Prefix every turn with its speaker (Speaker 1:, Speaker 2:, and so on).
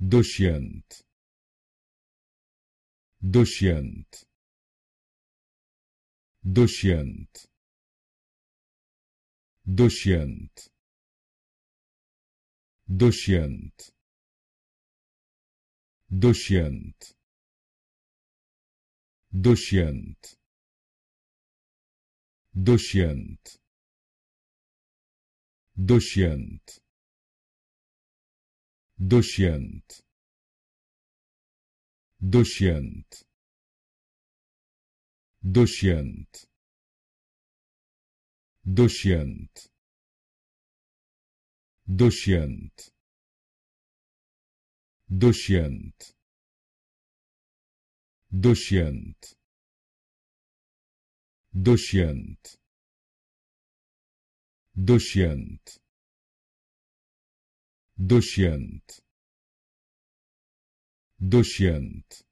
Speaker 1: dosięt dosięt dosięt dosięt dosięt dosięt dosięt dosięt dosięt dosięt dosięt dosięt dosięt dosięt dosięt dosięt dosięt dosięt Dosięt. Dosięt.